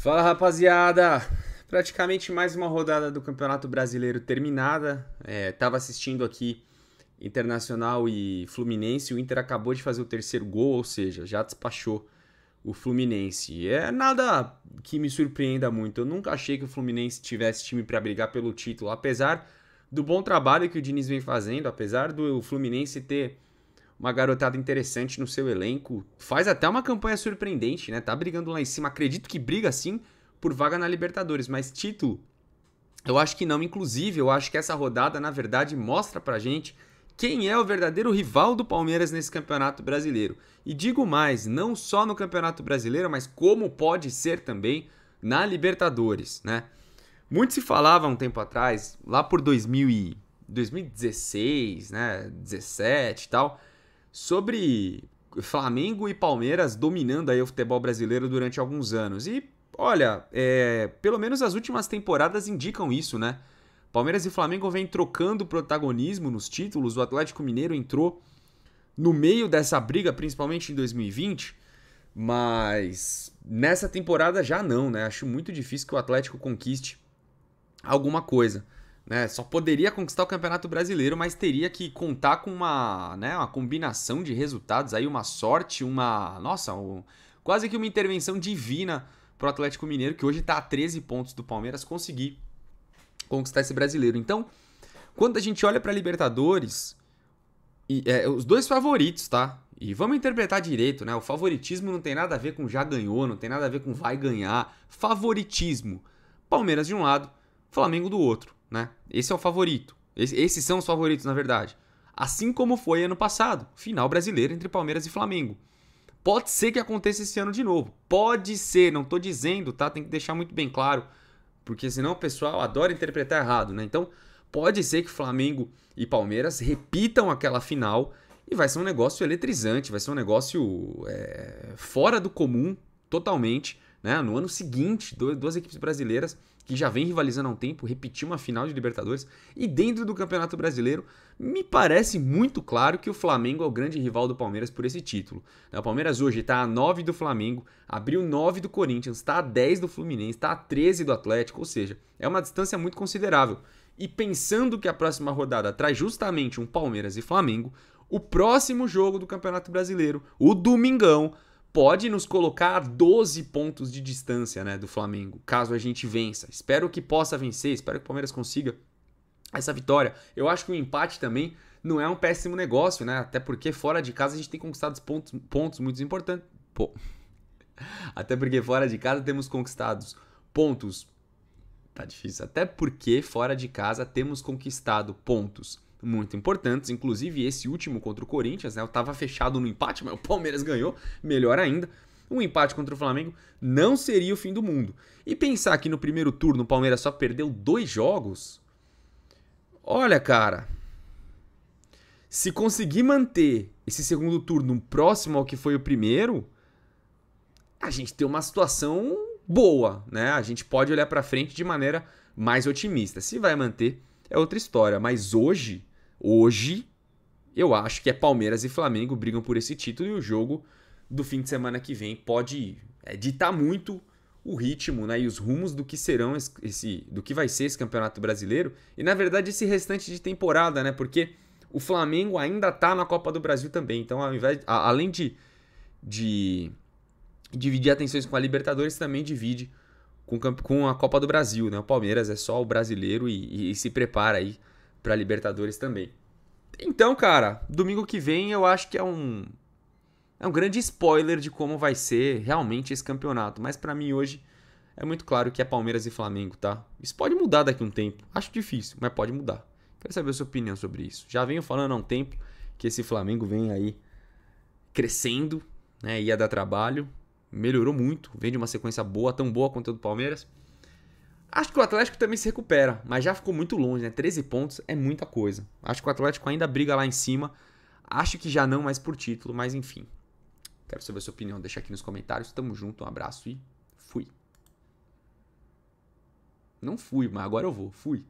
Fala rapaziada! Praticamente mais uma rodada do Campeonato Brasileiro terminada. É, tava assistindo aqui Internacional e Fluminense. O Inter acabou de fazer o terceiro gol, ou seja, já despachou o Fluminense. É nada que me surpreenda muito. Eu nunca achei que o Fluminense tivesse time para brigar pelo título, apesar do bom trabalho que o Diniz vem fazendo, apesar do Fluminense ter uma garotada interessante no seu elenco. Faz até uma campanha surpreendente, né? Tá brigando lá em cima. Acredito que briga sim por vaga na Libertadores, mas título eu acho que não. Inclusive, eu acho que essa rodada, na verdade, mostra pra gente quem é o verdadeiro rival do Palmeiras nesse Campeonato Brasileiro. E digo mais, não só no Campeonato Brasileiro, mas como pode ser também na Libertadores, né? Muito se falava um tempo atrás, lá por 2000 e 2016, né, 17 e tal, sobre Flamengo e Palmeiras dominando aí o futebol brasileiro durante alguns anos. E olha, é, pelo menos as últimas temporadas indicam isso, né? Palmeiras e Flamengo vêm trocando protagonismo nos títulos, o Atlético Mineiro entrou no meio dessa briga, principalmente em 2020, mas nessa temporada já não, né? Acho muito difícil que o Atlético conquiste alguma coisa. Né, só poderia conquistar o Campeonato Brasileiro, mas teria que contar com uma, né, uma combinação de resultados, aí uma sorte, uma. Nossa, um, quase que uma intervenção divina pro Atlético Mineiro, que hoje está a 13 pontos do Palmeiras, conseguir conquistar esse brasileiro. Então, quando a gente olha para Libertadores, e, é, os dois favoritos, tá? E vamos interpretar direito, né? O favoritismo não tem nada a ver com já ganhou, não tem nada a ver com vai ganhar. Favoritismo. Palmeiras de um lado, Flamengo do outro. Né? Esse é o favorito. Esse, esses são os favoritos, na verdade. Assim como foi ano passado, final brasileira entre Palmeiras e Flamengo. Pode ser que aconteça esse ano de novo. Pode ser, não estou dizendo, tá? Tem que deixar muito bem claro, porque senão o pessoal adora interpretar errado, né? Então, pode ser que Flamengo e Palmeiras repitam aquela final e vai ser um negócio eletrizante, vai ser um negócio é, fora do comum, totalmente. Né? No ano seguinte, duas equipes brasileiras que já vem rivalizando há um tempo, repetiu uma final de Libertadores. E dentro do Campeonato Brasileiro, me parece muito claro que o Flamengo é o grande rival do Palmeiras por esse título. Né, o Palmeiras hoje está a 9 do Flamengo, abriu 9 do Corinthians, está a 10 do Fluminense, está a 13 do Atlético, ou seja, é uma distância muito considerável. E pensando que a próxima rodada traz justamente um Palmeiras e Flamengo, o próximo jogo do Campeonato Brasileiro, o Domingão, pode nos colocar a 12 pontos de distância né, do Flamengo, caso a gente vença. Espero que possa vencer, espero que o Palmeiras consiga essa vitória. Eu acho que o empate também não é um péssimo negócio, né? Até porque fora de casa a gente tem conquistado pontos, pontos muito importantes. Pô. Até porque fora de casa temos conquistados pontos. Tá difícil. Até porque fora de casa temos conquistado pontos muito importantes, inclusive esse último contra o Corinthians, né? Eu tava fechado no empate, mas o Palmeiras ganhou, melhor ainda. Um empate contra o Flamengo não seria o fim do mundo. E pensar que no primeiro turno o Palmeiras só perdeu dois jogos. Olha, cara. Se conseguir manter esse segundo turno próximo ao que foi o primeiro, a gente tem uma situação boa, né? A gente pode olhar para frente de maneira mais otimista. Se vai manter, é outra história. Mas hoje, Hoje, eu acho que é Palmeiras e Flamengo brigam por esse título e o jogo do fim de semana que vem pode é, ditar muito o ritmo né, e os rumos do que serão esse, do que vai ser esse campeonato brasileiro e na verdade esse restante de temporada, né? Porque o Flamengo ainda tá na Copa do Brasil também. Então, ao invés, a, além de, de dividir atenções com a Libertadores, também divide com, com a Copa do Brasil, né? O Palmeiras é só o brasileiro e, e, e se prepara aí para Libertadores também. Então, cara, domingo que vem eu acho que é um é um grande spoiler de como vai ser realmente esse campeonato, mas para mim hoje é muito claro que é Palmeiras e Flamengo, tá? Isso pode mudar daqui a um tempo. Acho difícil, mas pode mudar. Quero saber a sua opinião sobre isso. Já venho falando há um tempo que esse Flamengo vem aí crescendo, né? Ia dar trabalho, melhorou muito, vem de uma sequência boa, tão boa quanto a do Palmeiras. Acho que o Atlético também se recupera, mas já ficou muito longe, né? 13 pontos é muita coisa. Acho que o Atlético ainda briga lá em cima. Acho que já não mais por título, mas enfim. Quero saber a sua opinião, deixa aqui nos comentários. Tamo junto, um abraço e fui. Não fui, mas agora eu vou. Fui.